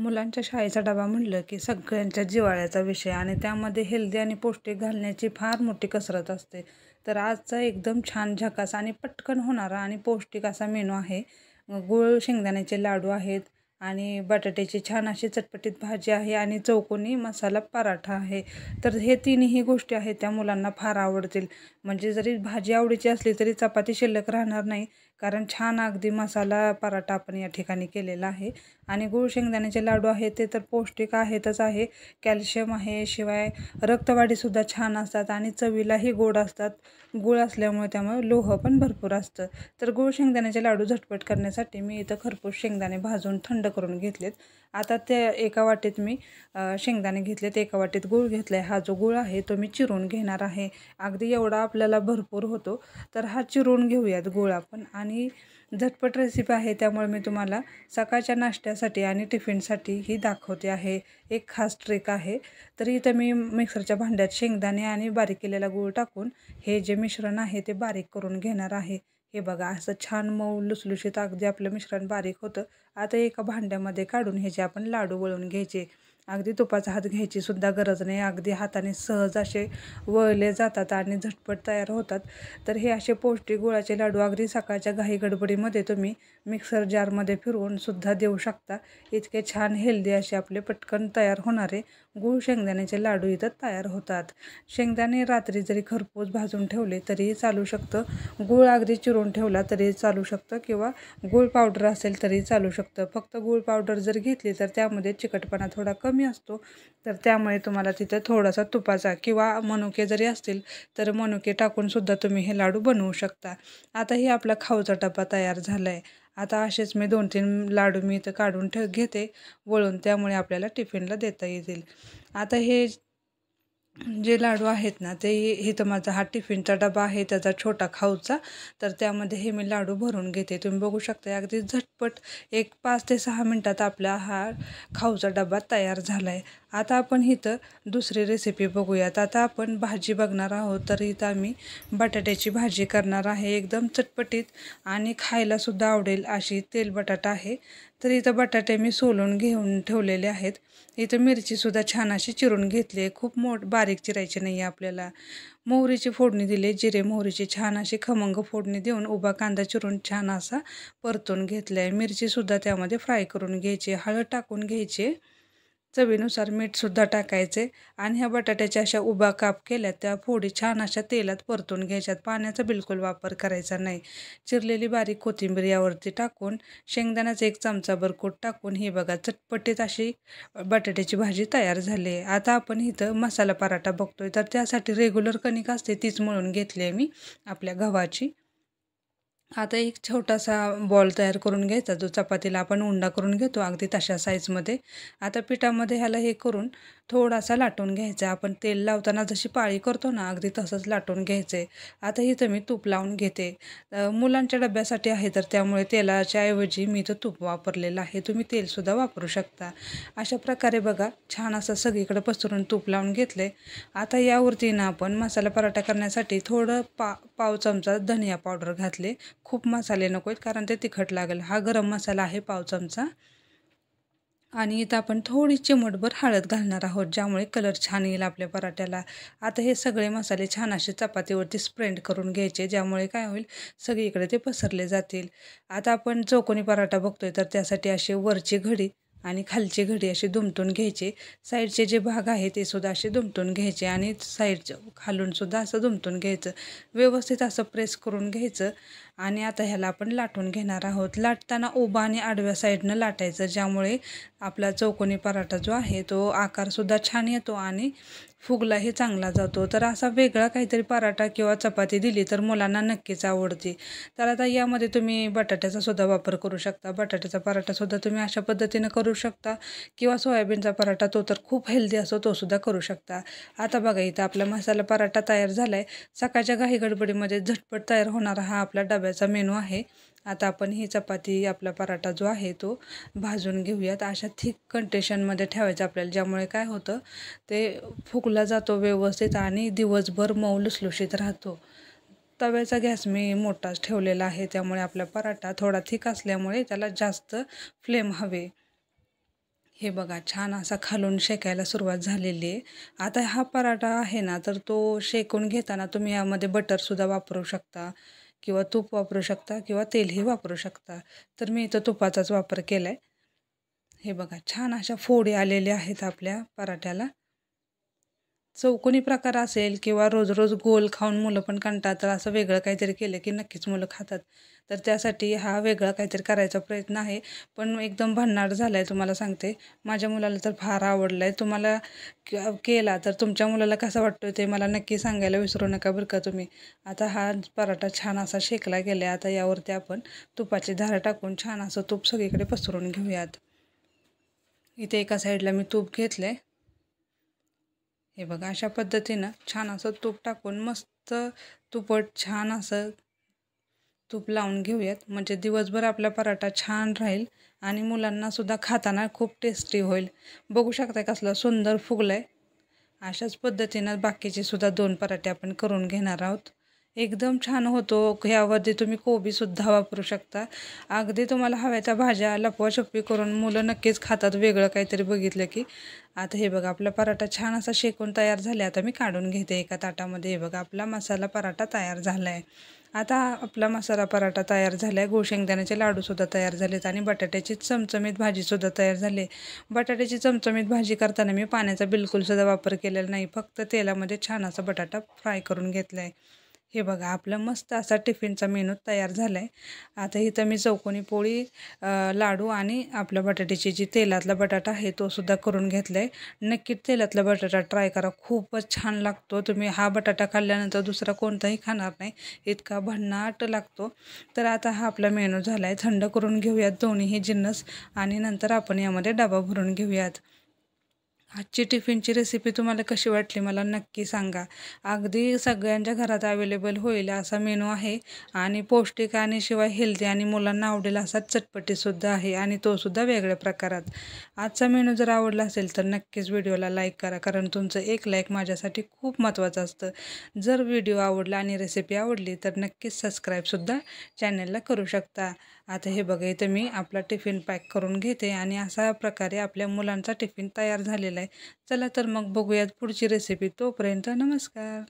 मुलांच्या शाळेचा डबा म्हणलं की सगळ्यांच्या जिवाळ्याचा विषय आणि त्यामध्ये हेल्दी आणि पौष्टिक घालण्याची फार मोठी कसरत असते तर आजचा एकदम छान झकास आणि पटकन होणारा आणि पौष्टिक असा मेनू आहे गुळ शेंगदाण्याचे लाडू आहेत आणि बटाट्याची छान अशी चटपटीत भाजी आहे आणि चौकोनी मसाला पराठा आहे तर हे तिन्ही गोष्टी आहेत त्या मुलांना फार आवडतील म्हणजे जरी भाजी आवडीची असली तरी चपाती शिल्लक राहणार नाही कारण छान अगदी मसाला पराठा आपण या ठिकाणी केलेला आहे आणि गुळ शेंगदाण्याचे लाडू आहे ते तर पौष्टिक आहेतच आहे कॅल्शियम आहे शिवाय रक्तवाढीसुद्धा छान असतात आणि चवीलाही गोड असतात गुळ असल्यामुळे त्यामुळे लोह पण भरपूर असतं तर गुळ शेंगदाण्याचे लाडू झटपट करण्यासाठी मी इथं खरपूस शेंगदाणे भाजून थंड करून घेतलेत आता ते एका वाटीत मी शेंगदाणे घेतलेत एका वाटीत गूळ घेतला आहे हा जो गूळ आहे तो मी चिरून घेणार आहे अगदी एवढा आपल्याला भरपूर होतो तर हा चिरून घेऊयात गुळ आपण आणि आणि झटपट रेसिपी आहे त्यामुळे मी तुम्हाला सकाळच्या नाश्त्यासाठी आणि टिफिनसाठी ही दाखवते आहे एक खास ट्रिक आहे तर इथं मी मिक्सरच्या भांड्यात शेंगदाणे आणि बारीक केलेला गुळ टाकून हे जे मिश्रण आहे ते बारीक करून घेणार आहे हे बघा असं छान मऊ लुसलुशीत अगदी आपलं मिश्रण बारीक होतं आता एका भांड्यामध्ये काढून ह्याचे आपण लाडू वळून घ्यायचे अगदी तुपाचा हात घ्यायची सुद्धा गरज नाही अगदी हाताने सहज असे वळले जातात आणि झटपट तयार होतात तर हे असे पौष्टिक गुळाचे लाडू अगदी सकाळच्या घाई गडबडीमध्ये तुम्ही मिक्सर जारमध्ये फिरवून सुद्धा देऊ शकता इतके छान हेल्दी असे आपले पटकन तयार होणारे गुळ शेंगदाण्याचे लाडू इथं तयार होतात शेंगदाणे रात्री जरी खरपूस भाजून ठेवले तरीही चालू शकतं गूळ अगदी चिरून ठेवला तरी चालू शकतं किंवा गूळ पावडर असेल तरी चालू शकतं फक्त गूळ पावडर जर घेतली तर त्यामध्ये चिकटपणा थोडा कमी कमी असतो तर त्यामुळे तुम्हाला तिथं थोडासा तुपाचा किंवा मनुके जरी असतील तर मनुके टाकूनसुद्धा तुम्ही हे लाडू बनवू शकता आता हे आपला खाऊचा डबा तयार झाला आता असेच मी दोन तीन लाडू मी इथं काढून ठेव घेते वळून त्यामुळे आपल्याला टिफिनला देता येतील आता हे जे लाडू आहेत ना ते हे तर माझा हा टिफिनचा डबा आहे त्याचा छोटा खाऊचा तर त्यामध्ये हे मी लाडू भरून घेते तुम्ही बघू शकता अगदी झटपट एक पाच ते सहा मिनटात आपला हा खाऊचा डबा तयार झाला आहे आता आपण इथं दुसरी रेसिपी बघूयात आता आपण भाजी बघणार आहोत तर इथं आम्ही बटाट्याची भाजी करणार आहे एकदम चटपटीत आणि खायलासुद्धा आवडेल अशी तेल बटाटा आहे तर इथं बटाटे मी सोलून घेऊन ठेवलेले आहेत इथं मिरचीसुद्धा छान अशी चिरून घेतली आहे खूप मोठ बारीक चिरायची नाही आहे आपल्याला मोहरीची फोडणी दिली आहे जिरे मोहरीची छान अशी खमंग फोडणी देऊन उभा कांदा चिरून छान असा परतून घेतला आहे मिरचीसुद्धा त्यामध्ये फ्राय करून घ्यायची हळद टाकून घ्यायची चवीनुसार मीठसुद्धा टाकायचे आणि ह्या बटाट्याच्या अशा उभा काप केल्या त्या फोडी छान अशा तेलात परतून घ्यायच्यात पाण्याचा बिलकुल वापर करायचा नाही चिरलेली बारीक कोथिंबीर यावरती टाकून शेंगदाण्याचा एक चमचा कूट टाकून ही बघा चटपटीत अशी बटाट्याची भाजी तयार झाली आहे आता आपण इथं मसाला पराठा बघतोय तर त्यासाठी रेग्युलर कणिक असते तीच मळून घेतली आहे मी आपल्या गव्हाची आता एक छोटासा बॉल तयार करून घ्यायचा जो चपातीला आपण उंडा करून घेतो अगदी तशा साईजमध्ये आता पिठामध्ये ह्याला हे करून थोडासा लाटून घ्यायचा आपण तेल लावताना जशी पाळी करतो ना अगदी तसंच लाटून घ्यायचे आता इथं मी तूप लावून घेते मुलांच्या डब्यासाठी आहे तर त्यामुळे तेलाच्याऐवजी मी तो तूप वापरलेलं आहे तुम्ही तेलसुद्धा वापरू शकता अशा प्रकारे बघा छान असं सगळीकडे पसरून तूप लावून घेतले आता यावरती ना आपण मसाला पराठा करण्यासाठी थोडं पा पाव चमचा धनिया पावडर घातले खूप मसाले नको आहेत कारण ते तिखट लागेल हा गरम मसाला आहे पाव चमचा आणि इथं आपण थोडी चिमटभर हळद घालणार आहोत ज्यामुळे कलर छान येईल आपल्या पराठ्याला आता हे सगळे मसाले छान असे चपातीवरती स्प्रेड करून घ्यायचे ज्यामुळे काय होईल सगळीकडे ते पसरले जातील आता आपण जो कोणी पराठा बघतोय तर त्यासाठी असे वरची घडी आणि खालची घडी अशी दुमटून घ्यायचे साईडचे जे भाग आहे ते सुद्धा असे दुमटून घ्यायचे आणि साईडचं खालूनसुद्धा असं दुमटून घ्यायचं व्यवस्थित असं प्रेस करून घ्यायचं आणि आता ह्याला आपण लाटून घेणार आहोत लाटताना उभा आणि आडव्या साईडनं लाटायचं ज्यामुळे आपला चौकोनी पराठा जो आहे तो आकारसुद्धा छान येतो आणि फुगलाही चांगला जातो तर असा वेगळा काहीतरी पराठा किंवा चपाती दिली तर मुलांना नक्कीच आवडते तर आता यामध्ये तुम्ही बटाट्याचा सुद्धा वापर करू शकता बटाट्याचा पराठासुद्धा तुम्ही अशा पद्धतीनं करू शकता किंवा सोयाबीनचा पराठा तो तर खूप हेल्दी असतो तो सुद्धा करू शकता आता बघा इथं आपला मसाला पराठा तयार झाला आहे सकाळच्या घाई गडबडीमध्ये झटपट तयार होणारा हा आपला डब्या सकाळचा मेनू आहे आता आपण ही चपाती आपला पराठा जो आहे तो भाजून घेऊयात अशा थिक कंटेशनमध्ये ठेवायचं आपल्याला ज्यामुळे काय होतं ते फुकला जातो व्यवस्थित आणि दिवसभर मऊ लुसलुशीत राहतो तव्याचा गॅस मी मोठाच ठेवलेला आहे त्यामुळे आपला पराठा थोडा थिक असल्यामुळे त्याला जास्त फ्लेम हवे हे बघा छान असा खालून शेकायला सुरुवात झालेली आहे आता हा पराठा आहे ना तर तो शेकून घेताना तुम्ही यामध्ये बटरसुद्धा वापरू शकता किंवा तूप वापरू शकता किंवा तेलही वापरू शकता तर मी इथं तुपाचाच वापर केला आहे हे बघा छान अशा फोडी आलेल्या आहेत आपल्या पराठ्याला चौकोनी प्रकार असेल किंवा रोज रोज गोल खाऊन मुलं पण तर असं वेगळं काहीतरी केलं की नक्कीच मुलं खातात तर त्यासाठी हा वेगळा काहीतरी करायचा प्रयत्न आहे पण एकदम भन्नाट झाला आहे तुम्हाला सांगते माझ्या मुलाला तर फार आवडलं आहे तुम्हाला केला तर तुमच्या मुलाला कसं वाटतो ते मला नक्की सांगायला विसरू नका बरं का तुम्ही आता हा पराठा छान असा शेकला गेला आता यावरती आपण तुपाची धार टाकून छान असं तूप सगळीकडे पसरून घेऊयात इथे एका साईडला मी तूप घेतलं आहे हे बघा अशा पद्धतीनं छान असं तूप टाकून मस्त तुपट छान असं तूप लावून घेऊयात म्हणजे दिवसभर आपला पराठा छान राहील आणि मुलांनासुद्धा खाताना खूप टेस्टी होईल बघू शकता कसलं सुंदर फुगलं आहे अशाच पद्धतीनं बाकीचे सुद्धा दोन पराठे आपण करून घेणार आहोत एकदम छान होतो ह्यावरती तुम्ही कोबीसुद्धा वापरू शकता अगदी तुम्हाला हव्या त्या भाज्या लपवाछपवी करून मुलं नक्कीच खातात वेगळं काहीतरी बघितलं की आता हे बघा आपला पराठा छान असा शेकून तयार झाला आता मी काढून घेते एका ताटामध्ये हे बघा आपला मसाला पराठा तयार झाला आहे आता आपला मसाला पराठा तयार झाला आहे गोशेंगदाण्याचे लाडूसुद्धा तयार झालेत आणि बटाट्याची चमचमीत भाजीसुद्धा तयार झाली बटाट्याची चमचमीत भाजी करताना मी पाण्याचा बिलकुलसुद्धा वापर केलेला नाही फक्त तेलामध्ये छान असा बटाटा फ्राय करून घेतला आहे हे बघा आपलं मस्त असा टिफिनचा मेनू तयार झाला आहे आता इथं मी चौकोनी पोळी लाडू आणि आपल्या बटाट्याची जी तेलातला बटाटा आहे तो सुद्धा करून घेतला आहे नक्कीच तेलातला बटाटा ट्राय करा खूपच छान लागतो तुम्ही हा बटाटा खाल्ल्यानंतर दुसरा कोणताही खाणार नाही इतका भन्नाट लागतो तर आता हा आपला मेनू झाला आहे थंड करून घेऊयात दोन्ही जिन्नस आणि नंतर आपण यामध्ये डबा भरून घेऊयात आजची टिफिनची रेसिपी तुम्हाला कशी वाटली मला नक्की सांगा अगदी सगळ्यांच्या घरात अवेलेबल होईल असा मेनू आहे आणि पौष्टिक आणि शिवाय हेल्दी आणि मुलांना आवडेल असा चटपटीसुद्धा आहे आणि तोसुद्धा वेगळ्या प्रकारात आजचा मेनू जर आवडला असेल तर नक्कीच व्हिडिओला लाईक करा कारण तुमचं एक लाईक माझ्यासाठी खूप महत्त्वाचं असतं जर व्हिडिओ आवडला आणि रेसिपी आवडली तर नक्कीच सबस्क्राईबसुद्धा चॅनलला करू शकता आता हे बघा इथं मी आपला टिफिन पॅक करून घेते आणि अशा प्रकारे आपल्या मुलांचा टिफिन तयार झालेला आहे चला तर मग बघूयात पुढची रेसिपी तोपर्यंत नमस्कार